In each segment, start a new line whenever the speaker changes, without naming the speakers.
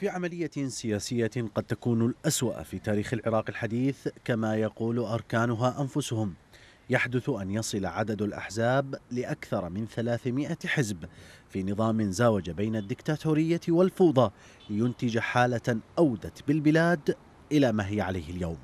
في عملية سياسية قد تكون الأسوأ في تاريخ العراق الحديث كما يقول أركانها أنفسهم يحدث أن يصل عدد الأحزاب لأكثر من 300 حزب في نظام زاوج بين الدكتاتورية والفوضى لينتج حالة أودت بالبلاد إلى ما هي عليه اليوم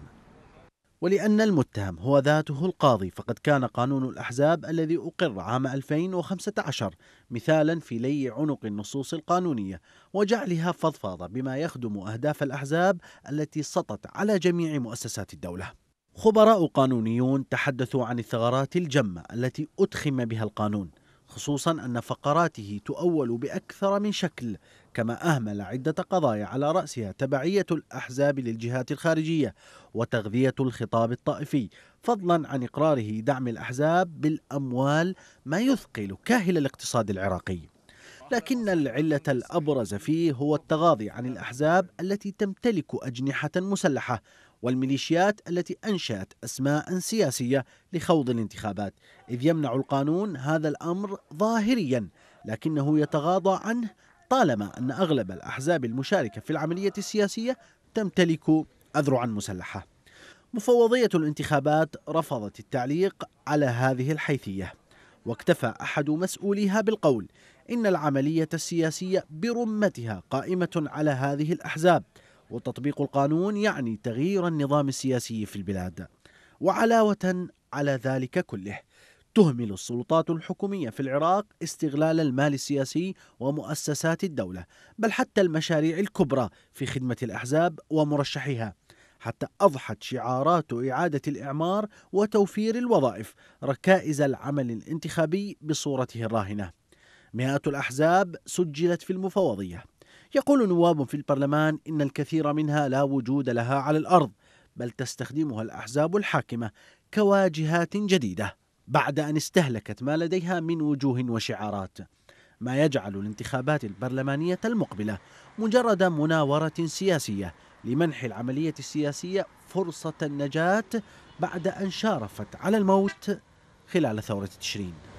ولأن المتهم هو ذاته القاضي فقد كان قانون الأحزاب الذي أقر عام 2015 مثالا في لي عنق النصوص القانونية وجعلها فضفاضة بما يخدم أهداف الأحزاب التي سطت على جميع مؤسسات الدولة خبراء قانونيون تحدثوا عن الثغرات الجمة التي أدخم بها القانون خصوصا أن فقراته تؤول بأكثر من شكل كما أهمل عدة قضايا على رأسها تبعية الأحزاب للجهات الخارجية وتغذية الخطاب الطائفي فضلا عن إقراره دعم الأحزاب بالأموال ما يثقل كاهل الاقتصاد العراقي لكن العلة الأبرز فيه هو التغاضي عن الأحزاب التي تمتلك أجنحة مسلحة والميليشيات التي أنشأت أسماء سياسية لخوض الانتخابات إذ يمنع القانون هذا الأمر ظاهريا لكنه يتغاضى عنه طالما أن أغلب الأحزاب المشاركة في العملية السياسية تمتلك أذرعا مسلحة مفوضية الانتخابات رفضت التعليق على هذه الحيثية واكتفى أحد مسؤوليها بالقول إن العملية السياسية برمتها قائمة على هذه الأحزاب وتطبيق القانون يعني تغيير النظام السياسي في البلاد وعلاوة على ذلك كله تهمل السلطات الحكومية في العراق استغلال المال السياسي ومؤسسات الدولة بل حتى المشاريع الكبرى في خدمة الأحزاب ومرشحيها حتى أضحت شعارات إعادة الإعمار وتوفير الوظائف ركائز العمل الانتخابي بصورته الراهنة مئات الأحزاب سجلت في المفوضية يقول نواب في البرلمان إن الكثير منها لا وجود لها على الأرض بل تستخدمها الأحزاب الحاكمة كواجهات جديدة بعد أن استهلكت ما لديها من وجوه وشعارات ما يجعل الانتخابات البرلمانية المقبلة مجرد مناورة سياسية لمنح العملية السياسية فرصة النجاة بعد أن شارفت على الموت خلال ثورة تشرين